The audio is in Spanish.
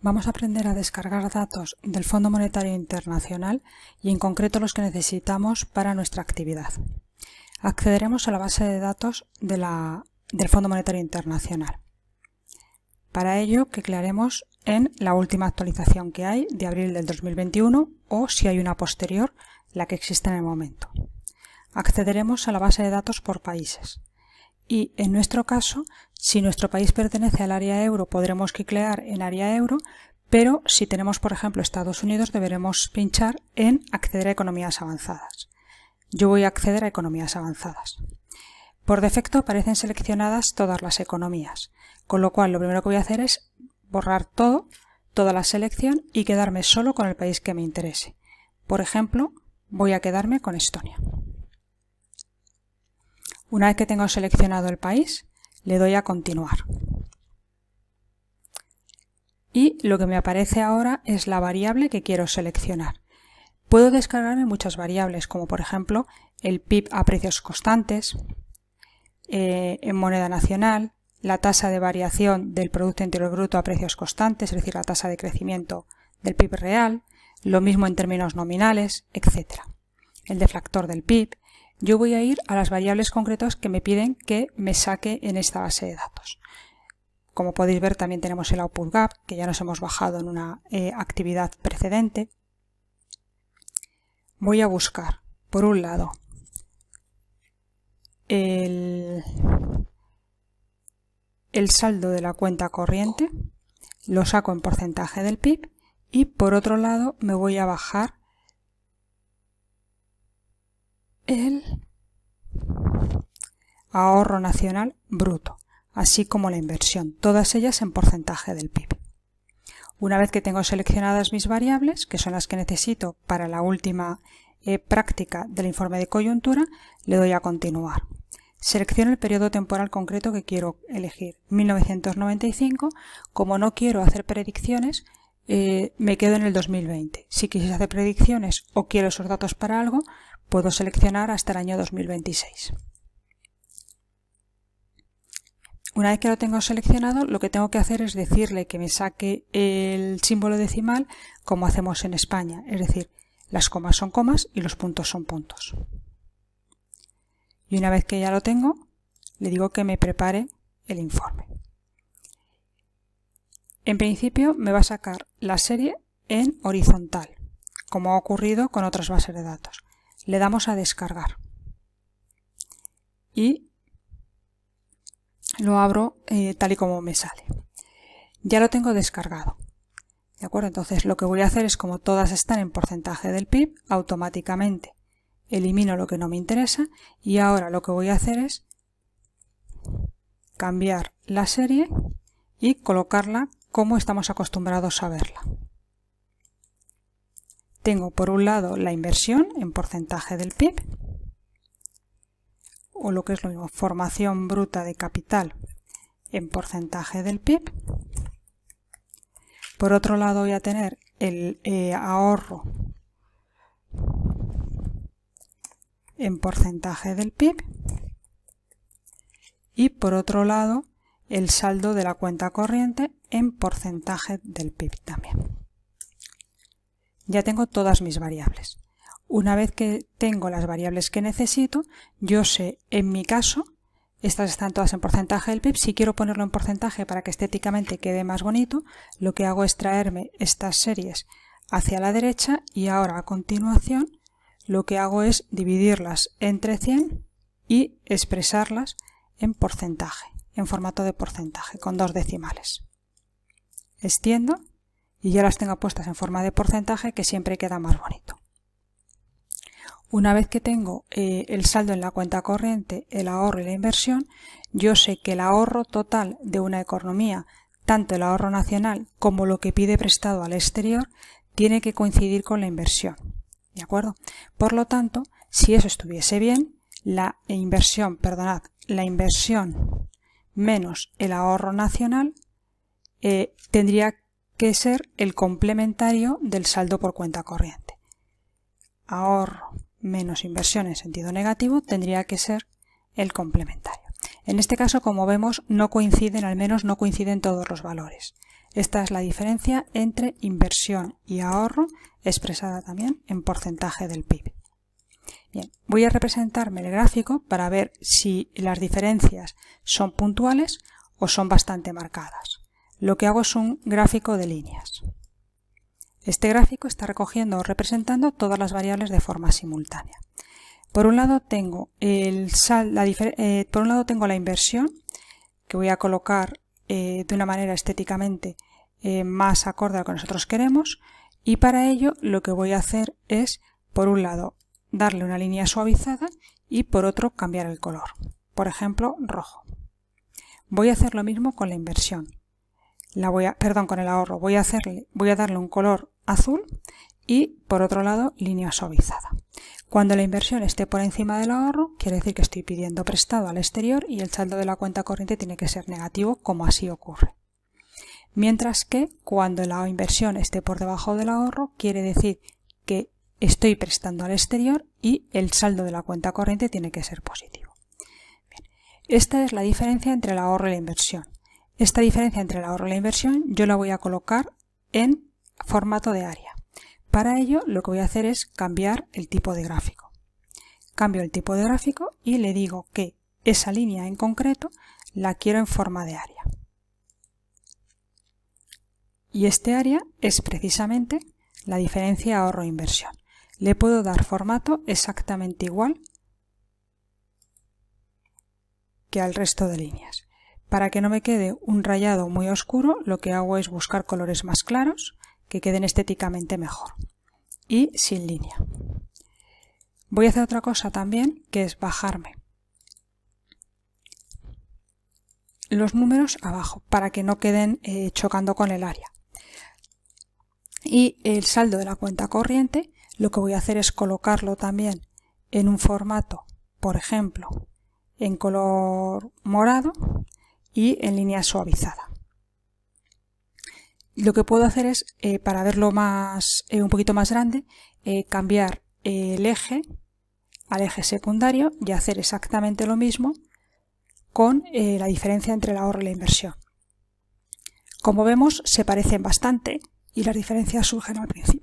Vamos a aprender a descargar datos del Fondo Monetario Internacional y en concreto los que necesitamos para nuestra actividad. Accederemos a la base de datos del Fondo Monetario Internacional. Para ello, queclearemos en la última actualización que hay de abril del 2021 o si hay una posterior, la que existe en el momento. Accederemos a la base de datos por países y en nuestro caso, si nuestro país pertenece al área euro, podremos cliclear en área euro, pero si tenemos, por ejemplo, Estados Unidos, deberemos pinchar en acceder a economías avanzadas. Yo voy a acceder a economías avanzadas. Por defecto aparecen seleccionadas todas las economías, con lo cual lo primero que voy a hacer es borrar todo, toda la selección y quedarme solo con el país que me interese. Por ejemplo, voy a quedarme con Estonia. Una vez que tengo seleccionado el país, le doy a continuar. Y lo que me aparece ahora es la variable que quiero seleccionar. Puedo descargarme muchas variables, como por ejemplo el PIB a precios constantes, eh, en moneda nacional, la tasa de variación del Producto Interior Bruto a precios constantes, es decir, la tasa de crecimiento del PIB real, lo mismo en términos nominales, etc. El deflactor del PIB, yo voy a ir a las variables concretas que me piden que me saque en esta base de datos. Como podéis ver también tenemos el output gap que ya nos hemos bajado en una eh, actividad precedente. Voy a buscar, por un lado, el, el saldo de la cuenta corriente, lo saco en porcentaje del PIB y por otro lado me voy a bajar el ahorro nacional bruto, así como la inversión, todas ellas en porcentaje del PIB. Una vez que tengo seleccionadas mis variables, que son las que necesito para la última eh, práctica del informe de coyuntura, le doy a continuar. Selecciono el periodo temporal concreto que quiero elegir, 1995. Como no quiero hacer predicciones, eh, me quedo en el 2020. Si quisiera hacer predicciones o quiero esos datos para algo, puedo seleccionar hasta el año 2026. Una vez que lo tengo seleccionado, lo que tengo que hacer es decirle que me saque el símbolo decimal como hacemos en España, es decir, las comas son comas y los puntos son puntos. Y una vez que ya lo tengo, le digo que me prepare el informe. En principio me va a sacar la serie en horizontal, como ha ocurrido con otras bases de datos. Le damos a descargar y lo abro eh, tal y como me sale. Ya lo tengo descargado. ¿De acuerdo? Entonces lo que voy a hacer es como todas están en porcentaje del PIB, automáticamente elimino lo que no me interesa y ahora lo que voy a hacer es cambiar la serie y colocarla como estamos acostumbrados a verla. Tengo por un lado la inversión en porcentaje del PIB, o lo que es lo mismo, formación bruta de capital en porcentaje del PIB. Por otro lado voy a tener el eh, ahorro en porcentaje del PIB. Y por otro lado el saldo de la cuenta corriente en porcentaje del PIB también. Ya tengo todas mis variables. Una vez que tengo las variables que necesito, yo sé, en mi caso, estas están todas en porcentaje del PIB. Si quiero ponerlo en porcentaje para que estéticamente quede más bonito, lo que hago es traerme estas series hacia la derecha y ahora a continuación lo que hago es dividirlas entre 100 y expresarlas en porcentaje en formato de porcentaje con dos decimales. Extiendo y ya las tengo puestas en forma de porcentaje que siempre queda más bonito. Una vez que tengo eh, el saldo en la cuenta corriente, el ahorro y la inversión, yo sé que el ahorro total de una economía, tanto el ahorro nacional como lo que pide prestado al exterior, tiene que coincidir con la inversión. ¿De acuerdo? Por lo tanto, si eso estuviese bien, la inversión, perdonad, la inversión menos el ahorro nacional eh, tendría que ser el complementario del saldo por cuenta corriente. Ahorro menos inversión en sentido negativo tendría que ser el complementario. En este caso, como vemos, no coinciden, al menos no coinciden todos los valores. Esta es la diferencia entre inversión y ahorro, expresada también en porcentaje del PIB voy a representarme el gráfico para ver si las diferencias son puntuales o son bastante marcadas. Lo que hago es un gráfico de líneas. Este gráfico está recogiendo o representando todas las variables de forma simultánea. Por un lado tengo, eh, la inversión, que voy a colocar eh, de una manera estéticamente eh, más acorde a lo que nosotros queremos, y para ello lo que voy a hacer es, por un lado, darle una línea suavizada y por otro cambiar el color, por ejemplo rojo. Voy a hacer lo mismo con la inversión. La voy a, perdón, con el ahorro. Voy a, hacerle, voy a darle un color azul y por otro lado línea suavizada. Cuando la inversión esté por encima del ahorro, quiere decir que estoy pidiendo prestado al exterior y el saldo de la cuenta corriente tiene que ser negativo, como así ocurre. Mientras que cuando la inversión esté por debajo del ahorro, quiere decir estoy prestando al exterior y el saldo de la cuenta corriente tiene que ser positivo. Esta es la diferencia entre el ahorro y la inversión. Esta diferencia entre el ahorro y la inversión yo la voy a colocar en formato de área. Para ello lo que voy a hacer es cambiar el tipo de gráfico. Cambio el tipo de gráfico y le digo que esa línea en concreto la quiero en forma de área. Y este área es precisamente la diferencia ahorro-inversión. Le puedo dar formato exactamente igual que al resto de líneas. Para que no me quede un rayado muy oscuro, lo que hago es buscar colores más claros que queden estéticamente mejor y sin línea. Voy a hacer otra cosa también, que es bajarme los números abajo para que no queden eh, chocando con el área. Y el saldo de la cuenta corriente lo que voy a hacer es colocarlo también en un formato, por ejemplo, en color morado y en línea suavizada. Lo que puedo hacer es, eh, para verlo más, eh, un poquito más grande, eh, cambiar el eje al eje secundario y hacer exactamente lo mismo con la diferencia entre el ahorro y la inversión. Como vemos, se parecen bastante y las diferencias surgen al principio.